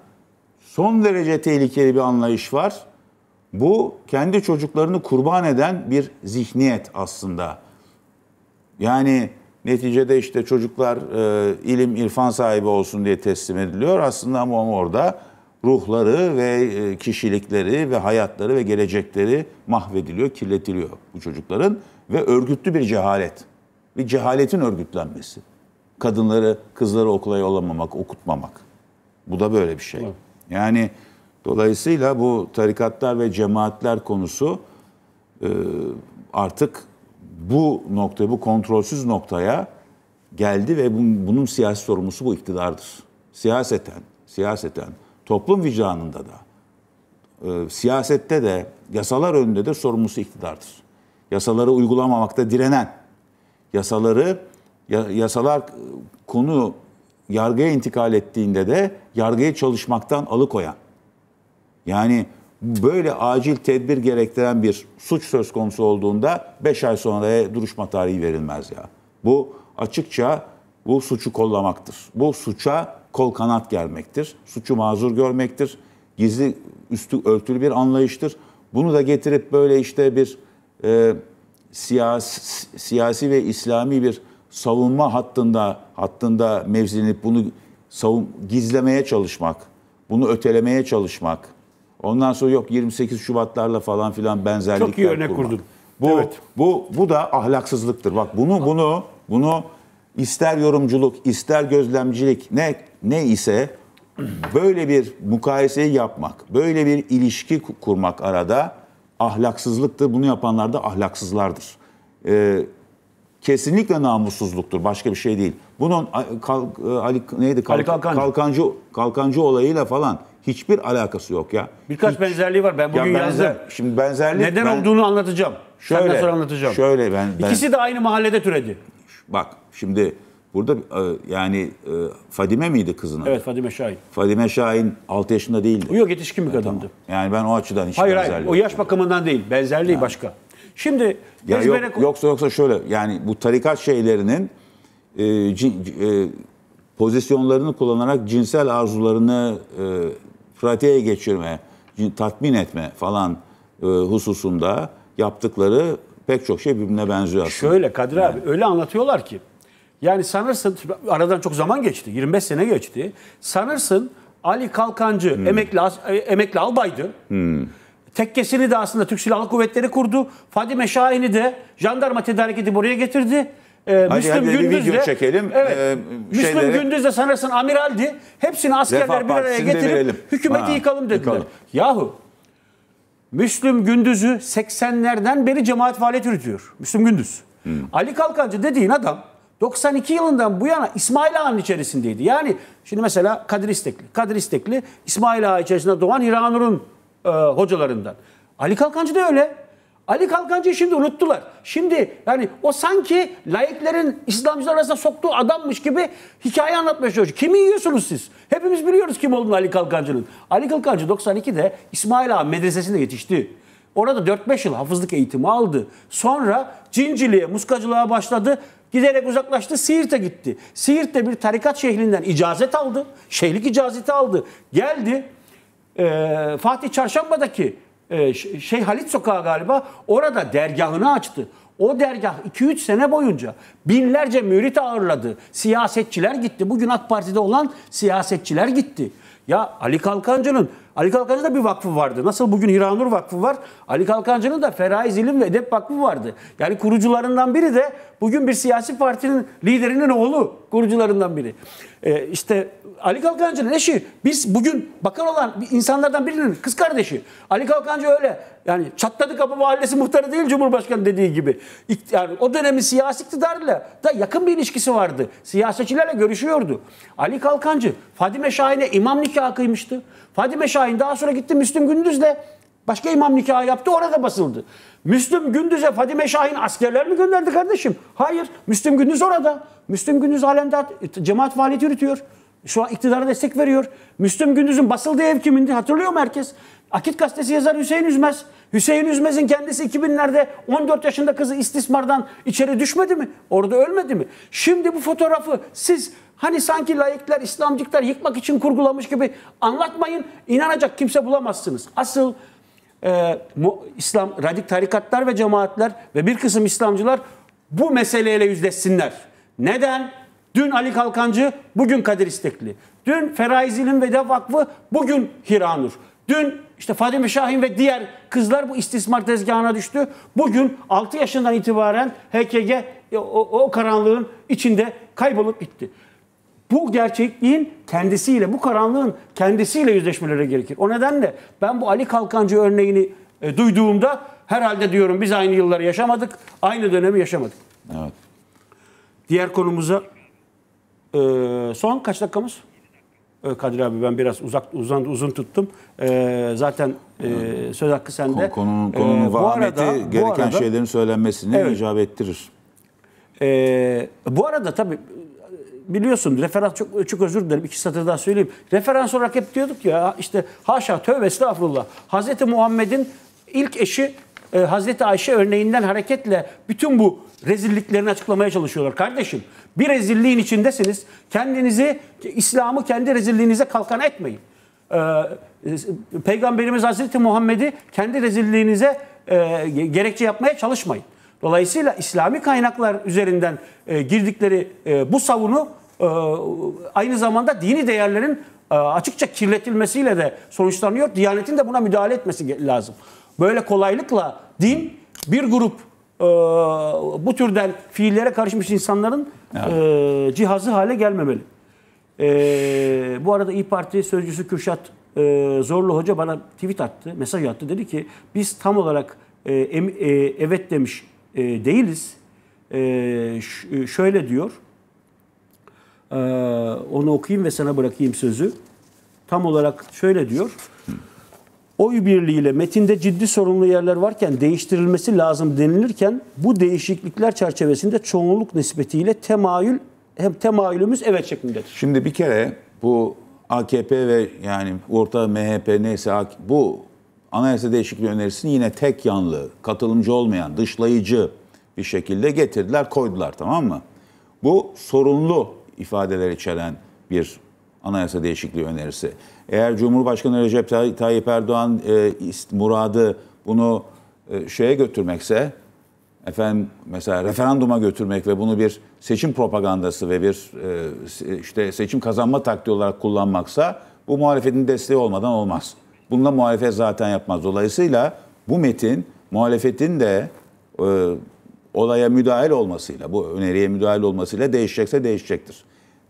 son derece tehlikeli bir anlayış var. Bu kendi çocuklarını kurban eden bir zihniyet aslında. Yani neticede işte çocuklar e, ilim irfan sahibi olsun diye teslim ediliyor. Aslında ama orada ruhları ve e, kişilikleri ve hayatları ve gelecekleri mahvediliyor, kirletiliyor bu çocukların ve örgütlü bir cehalet bir cehaletin örgütlenmesi. Kadınları, kızları okula yollamamak, okutmamak. Bu da böyle bir şey. Yani dolayısıyla bu tarikatlar ve cemaatler konusu e, artık bu noktaya, bu kontrolsüz noktaya geldi ve bunun, bunun siyasi sorumlusu bu iktidardır. Siyaseten, siyaseten, toplum vicdanında da, e, siyasette de, yasalar önünde de sorumlusu iktidardır yasaları uygulamamakta direnen, yasaları yasalar konu yargıya intikal ettiğinde de yargıya çalışmaktan alıkoyan. Yani böyle acil tedbir gerektiren bir suç söz konusu olduğunda 5 ay sonra e, duruşma tarihi verilmez ya. Bu açıkça bu suçu kollamaktır. Bu suça kol kanat gelmektir, Suçu mazur görmektir. Gizli üstü örtülü bir anlayıştır. Bunu da getirip böyle işte bir e, siyasi, siyasi ve İslami bir savunma hattında hattında mevzilenip bunu savun, gizlemeye çalışmak, bunu ötelemeye çalışmak. Ondan sonra yok 28 Şubatlarla falan filan benzerlikler Çok iyi örnek kurdun. Bu evet. bu bu da ahlaksızlıktır. Bak bunu bunu bunu ister yorumculuk, ister gözlemcilik ne ne ise böyle bir mukayeseyi yapmak, böyle bir ilişki kurmak arada ahlaksızlıktır. Bunu yapanlar da ahlaksızlardır. E, kesinlikle namussuzluktur. Başka bir şey değil. Bunun kalk, e, Ali neydi? Kalk, Ali Kalkancı. Kalkancı Kalkancı olayıyla falan hiçbir alakası yok ya. Birkaç Hiç, benzerliği var. Ben bugün ya benzer, yazdım. Şimdi benzerlik Neden ben, olduğunu anlatacağım. Şöyle, sonra anlatacağım. Şöyle ben, ben İkisi de aynı mahallede türedi. Bak şimdi Burada e, yani e, Fadime miydi kızın adı? Evet Fadime Şahin. Fadime Şahin 6 yaşında değildi. Yok yetişkin bir kadındı. Tamam. Yani ben o açıdan hiç benzerliği. hayır, hayır, o yaş bakımından değil. Benzerliği yani. başka. Şimdi ya yok, yoksa yoksa şöyle yani bu tarikat şeylerinin e, cin, e, pozisyonlarını kullanarak cinsel arzularını e, pratiğe geçirme, tatmin etme falan e, hususunda yaptıkları pek çok şey birbirine benziyor aslında. Şöyle Kadir yani. abi öyle anlatıyorlar ki yani sanırsın aradan çok zaman geçti. 25 sene geçti. Sanırsın Ali Kalkancı hmm. emekli e, emekli albaydı. Hmm. Tekkesini de aslında Türk Silahlı Kuvvetleri kurdu. Fadime Şahin'i de jandarma tedarik tedariketi buraya getirdi. Ee, hadi Müslüm hadi Gündüz de çekelim. Evet, ee, Müslüm şeyleri... Gündüz de sanırsın amiraldi. Hepsini askerler bir araya getirip verelim. hükümeti ha, yıkalım dediler. Yıkalım. Yahu Müslüm Gündüz'ü 80'lerden beri cemaat faaliyet yürütüyor. Müslüm Gündüz. Hmm. Ali Kalkancı dediğin adam 92 yılından bu yana İsmail Ağa'nın içerisindeydi. Yani şimdi mesela Kadir İstekli. Kadir İstekli İsmail Ağa içerisinde doğan İranur'un e, hocalarından. Ali Kalkancı da öyle. Ali Kalkancı'yı şimdi unuttular. Şimdi yani o sanki laiklerin İslamcılar arasında soktuğu adammış gibi hikaye anlatmaya çalışıyor. Kimi yiyorsunuz siz? Hepimiz biliyoruz kim olduğunu Ali Kalkancı'nın. Ali Kalkancı 92'de İsmail Ağa medresesinde yetişti. Orada 4-5 yıl hafızlık eğitimi aldı. Sonra cinciliğe, muskacılığa başladı. Giderek uzaklaştı Siirt'e gitti. Siirt'te bir tarikat şehrinden icazet aldı. Şeyhlik icazeti aldı. Geldi e, Fatih Çarşamba'daki e, şey Halit Sokağı galiba orada dergahını açtı. O dergah 2-3 sene boyunca binlerce mürit ağırladı. Siyasetçiler gitti. Bugün AK Parti'de olan siyasetçiler gitti. Ya Ali Kalkancı'nın Ali Kalkancı da bir vakfı vardı. Nasıl bugün Hiranur Vakfı var. Ali Kalkancı'nın da Feraiz İlim ve Edep Vakfı vardı. Yani kurucularından biri de bugün bir siyasi partinin liderinin oğlu. Kurucularından biri. Ee, işte Ali Kalkancı'nın eşi biz bugün bakan olan insanlardan birinin kız kardeşi. Ali Kalkancı öyle yani çatladı kapı mahallesi muhtarı değil Cumhurbaşkanı dediği gibi. Yani o dönemin siyasi iktidarıyla da yakın bir ilişkisi vardı. Siyasetçilerle görüşüyordu. Ali Kalkancı Fadime Şahin'e imam nikahı kıymıştı. Fadime Şahin daha sonra gitti Müslüm Gündüz'le başka imam nikahı yaptı orada basıldı. Müslüm Gündüz'e Fadime Şahin askerler mi gönderdi kardeşim? Hayır. Müslüm Gündüz orada. Müslüm Gündüz halen daha cemaat faaliyeti yürütüyor. Şu an iktidara destek veriyor. Müslüm Gündüz'ün basıldığı ev kimindi hatırlıyor mu herkes? Akit gazetesi yazar Hüseyin Üzmez. Hüseyin Üzmez'in kendisi 2000'lerde 14 yaşında kızı istismardan içeri düşmedi mi? Orada ölmedi mi? Şimdi bu fotoğrafı siz Hani sanki laikler, İslamcıklar yıkmak için kurgulamış gibi anlatmayın. İnanacak kimse bulamazsınız. Asıl e, mu, İslam radik tarikatlar ve cemaatler ve bir kısım İslamcılar bu meseleyle yüzleşsinler. Neden? Dün Ali Kalkancı, bugün Kadir İstekli. Dün Feraiz İlim ve Dev Vakfı, bugün Hiranur. Dün işte Fadime Şahin ve diğer kızlar bu istismar tezgahına düştü. Bugün 6 yaşından itibaren HKG e, o, o karanlığın içinde kaybolup gitti. Bu gerçekliğin kendisiyle, bu karanlığın kendisiyle yüzleşmeleri gerekir. O nedenle ben bu Ali Kalkancı örneğini e, duyduğumda herhalde diyorum biz aynı yılları yaşamadık, aynı dönemi yaşamadık. Evet. Diğer konumuza e, son kaç dakikamız? E, Kadir abi ben biraz uzak uzun, uzun tuttum. E, zaten e, söz hakkı sende. Konunun, konunun e, vahameti arada, gereken arada, şeylerin söylenmesini evet, icap ettirir. E, bu arada tabii biliyorsun referans çok çok özür dilerim iki satır daha söyleyeyim. Referans olarak hep diyorduk ya işte haşa tövbe estağfurullah. Hazreti Muhammed'in ilk eşi e, Hazreti Ayşe örneğinden hareketle bütün bu rezilliklerini açıklamaya çalışıyorlar. Kardeşim bir rezilliğin içindesiniz. Kendinizi, İslam'ı kendi rezilliğinize kalkan etmeyin. E, e Peygamberimiz Hazreti Muhammed'i kendi rezilliğinize e, gerekçe yapmaya çalışmayın. Dolayısıyla İslami kaynaklar üzerinden e, girdikleri e, bu savunu e, aynı zamanda dini değerlerin e, açıkça kirletilmesiyle de sonuçlanıyor. Diyanetin de buna müdahale etmesi lazım. Böyle kolaylıkla din bir grup e, bu türden fiillere karışmış insanların e, cihazı hale gelmemeli. E, bu arada İyi Parti sözcüsü Kürşat e, Zorlu Hoca bana tweet attı, mesaj attı. Dedi ki biz tam olarak e, e, evet demiş e, değiliz. E, e, şöyle diyor, e, onu okuyayım ve sana bırakayım sözü. Tam olarak şöyle diyor. Oy birliğiyle metinde ciddi sorunlu yerler varken değiştirilmesi lazım denilirken bu değişiklikler çerçevesinde çoğunluk nispetiyle temayül hem temayülümüz evet şeklindedir. Şimdi bir kere bu AKP ve yani orta MHP neyse bu anayasa değişikliği önerisini yine tek yanlı, katılımcı olmayan, dışlayıcı bir şekilde getirdiler, koydular tamam mı? Bu sorunlu ifadeler içeren bir anayasa değişikliği önerisi. Eğer Cumhurbaşkanı Recep Tayyip Erdoğan e, muradı bunu e, şeye götürmekse, efendim mesela referanduma götürmek ve bunu bir seçim propagandası ve bir e, işte seçim kazanma taktiği olarak kullanmaksa bu muhalefetin desteği olmadan olmaz. Bununla muhalefet zaten yapmaz. Dolayısıyla bu metin muhalefetin de e, olaya müdahil olmasıyla, bu öneriye müdahil olmasıyla değişecekse değişecektir.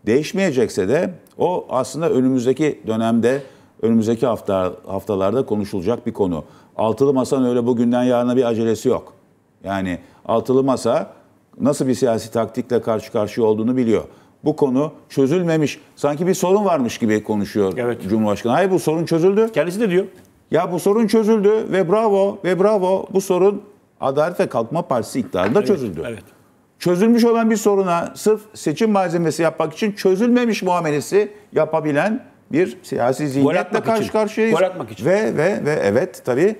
Değişmeyecekse de o aslında önümüzdeki dönemde, önümüzdeki hafta haftalarda konuşulacak bir konu. Altılı Masa'nın öyle bugünden yarına bir acelesi yok. Yani Altılı Masa nasıl bir siyasi taktikle karşı karşıya olduğunu biliyor bu konu çözülmemiş. Sanki bir sorun varmış gibi konuşuyor evet. Cumhurbaşkanı. Hayır bu sorun çözüldü. Kendisi de diyor. Ya bu sorun çözüldü ve bravo ve bravo bu sorun Adalet ve Kalkınma Partisi iktidarında evet, çözüldü. Evet. Çözülmüş olan bir soruna sırf seçim malzemesi yapmak için çözülmemiş muamelesi yapabilen bir siyasi zihniyetle karşı için. karşıyayız. atmak için. Ve ve ve evet tabii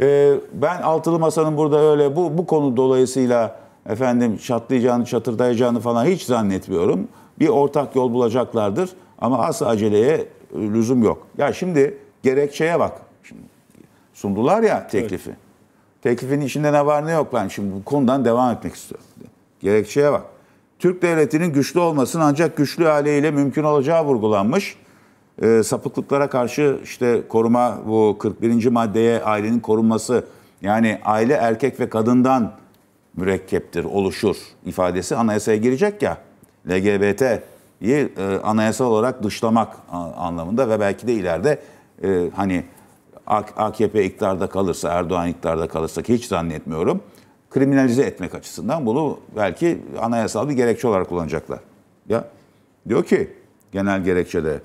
e, ben altılı masanın burada öyle bu bu konu dolayısıyla efendim çatlayacağını, çatırdayacağını falan hiç zannetmiyorum bir ortak yol bulacaklardır. Ama asla aceleye e, lüzum yok. Ya şimdi gerekçeye bak. Şimdi sundular ya teklifi. Evet. Teklifin içinde ne var ne yok ben şimdi bu konudan devam etmek istiyorum. Gerekçeye bak. Türk devletinin güçlü olmasının ancak güçlü haliyle mümkün olacağı vurgulanmış. E, sapıklıklara karşı işte koruma bu 41. maddeye ailenin korunması yani aile erkek ve kadından mürekkeptir, oluşur ifadesi anayasaya girecek ya. LGBT'yi e, anayasal olarak dışlamak anlamında ve belki de ileride e, hani AKP iktidarda kalırsa, Erdoğan iktidarda kalırsa ki hiç zannetmiyorum, kriminalize etmek açısından bunu belki anayasal bir gerekçe olarak kullanacaklar. Ya diyor ki genel gerekçede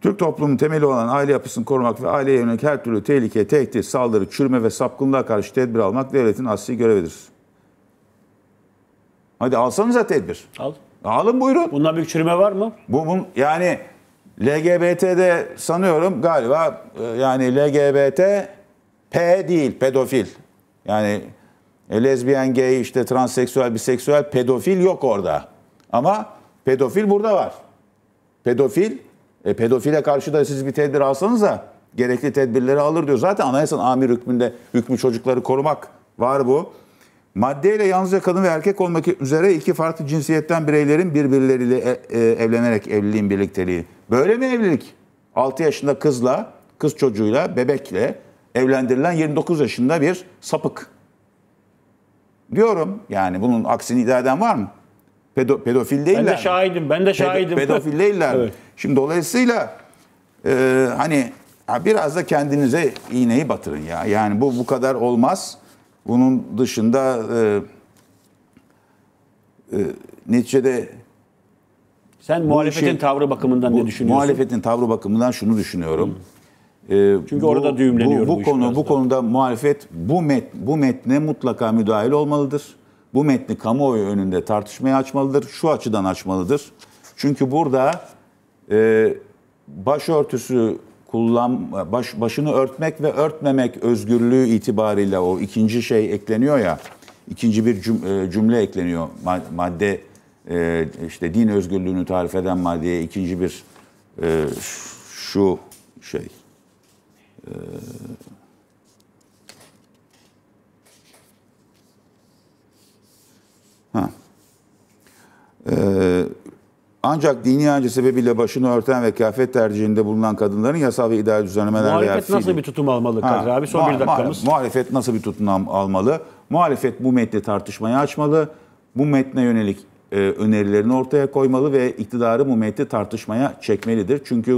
Türk toplumun temeli olan aile yapısını korumak ve aileye yönelik her türlü tehlike, tehdit, saldırı, çürüme ve sapkınlığa karşı tedbir almak devletin asli görevidir. Hadi alsanıza tedbir. Al. Alın buyurun. Bundan bir çürüme var mı? Bu, bu yani LGBT'de sanıyorum galiba e, yani LGBT P değil pedofil. Yani e, lezbiyen, gay, işte transseksüel, biseksüel, pedofil yok orada. Ama pedofil burada var. Pedofil, e, pedofile karşı da siz bir tedbir alsanız da gerekli tedbirleri alır diyor. Zaten anayasanın amir hükmünde hükmü çocukları korumak var bu. Maddeyle yalnızca kadın ve erkek olmak üzere iki farklı cinsiyetten bireylerin birbirleriyle e, e, evlenerek evliliğin birlikteliği. Böyle mi evlilik? 6 yaşında kızla, kız çocuğuyla, bebekle evlendirilen 29 yaşında bir sapık. Diyorum yani bunun aksini iddia eden var mı? Pedo, pedofil değiller. Ben de şahidim, ben de şahidim. Pedo, pedofil değiller. evet. Şimdi dolayısıyla e, hani biraz da kendinize iğneyi batırın ya. Yani bu bu kadar olmaz. Bunun dışında e, e, neticede sen muhalefetin şey, tavrı bakımından bu, ne düşünüyorsun? Muhalefetin tavrı bakımından şunu düşünüyorum. Hmm. E, Çünkü bu, orada düğümleniyor bu, bu, bu konu. Bu da. konuda muhalefet bu met bu metne mutlaka müdahil olmalıdır. Bu metni kamuoyu önünde tartışmaya açmalıdır. Şu açıdan açmalıdır. Çünkü burada e, başörtüsü kullan baş, başını örtmek ve örtmemek özgürlüğü itibariyle o ikinci şey ekleniyor ya ikinci bir e, cümle, ekleniyor madde e, işte din özgürlüğünü tarif eden maddeye ikinci bir e, şu şey ha. Ancak dini ancı sebebiyle başını örten ve kıyafet tercihinde bulunan kadınların yasal ve ideal düzenlemeler muhalefet veya nasıl bir tutum almalı Kadir abi? Son muha- bir dakikamız. Muha- muhalefet nasıl bir tutum almalı? Muhalefet bu metni tartışmaya açmalı. Bu metne yönelik e, önerilerini ortaya koymalı ve iktidarı bu metni tartışmaya çekmelidir. Çünkü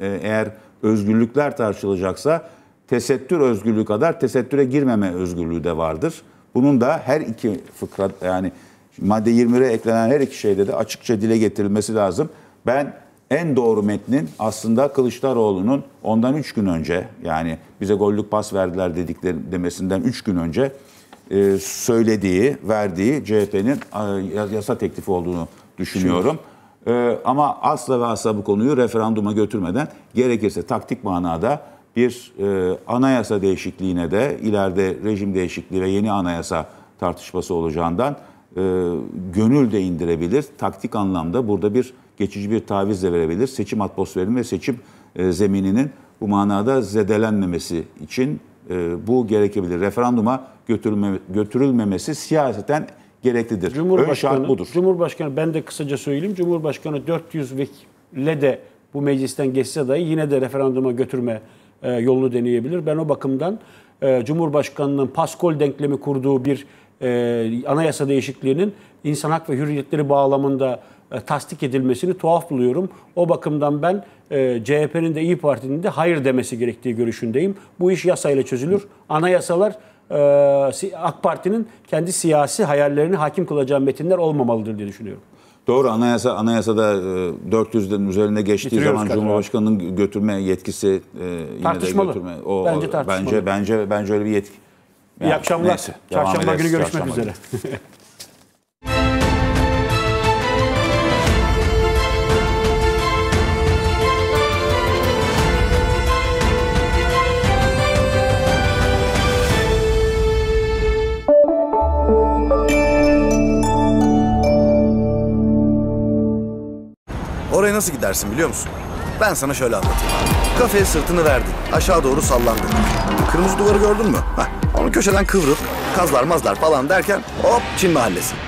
e, eğer özgürlükler tartışılacaksa tesettür özgürlüğü kadar tesettüre girmeme özgürlüğü de vardır. Bunun da her iki fıkra yani madde 21'e eklenen her iki şeyde de açıkça dile getirilmesi lazım. Ben en doğru metnin aslında Kılıçdaroğlu'nun ondan 3 gün önce yani bize gollük pas verdiler dedikleri demesinden 3 gün önce e, söylediği, verdiği CHP'nin e, yasa teklifi olduğunu düşünüyorum. E, ama asla ve asla bu konuyu referanduma götürmeden gerekirse taktik manada bir e, anayasa değişikliğine de ileride rejim değişikliği ve yeni anayasa tartışması olacağından e, gönül de indirebilir. Taktik anlamda burada bir geçici bir taviz de verebilir. Seçim atmosferinin ve seçim e, zemininin bu manada zedelenmemesi için e, bu gerekebilir. Referanduma götürülme, götürülmemesi siyaseten gereklidir. Cumhurbaşkanı, Ön şart budur. Cumhurbaşkanı ben de kısaca söyleyeyim. Cumhurbaşkanı 400 vekille de bu meclisten geçse dahi yine de referanduma götürme e, yolunu deneyebilir. Ben o bakımdan e, Cumhurbaşkanının Pascal denklemi kurduğu bir e, anayasa değişikliğinin insan hak ve hürriyetleri bağlamında e, tasdik edilmesini tuhaf buluyorum. O bakımdan ben e, CHP'nin de İyi Parti'nin de hayır demesi gerektiği görüşündeyim. Bu iş yasayla çözülür. Anayasalar e, AK Parti'nin kendi siyasi hayallerini hakim kılacağı metinler olmamalıdır diye düşünüyorum. Doğru anayasa anayasada 400'den e, üzerine geçtiği Bitiriyoruz zaman Cumhurbaşkanının götürme yetkisi e, yine de götürme o bence bence bence bence öyle bir yetki yani İyi akşamlar. Neyse, Çarşamba ederiz. günü görüşmek Çarşamba üzere. Oraya nasıl gidersin biliyor musun? Ben sana şöyle anlatayım. Kafeye sırtını verdin. Aşağı doğru sallandın. Kırmızı duvarı gördün mü? Heh, onu köşeden kıvırıp kazlar mazlar falan derken hop Çin mahallesi.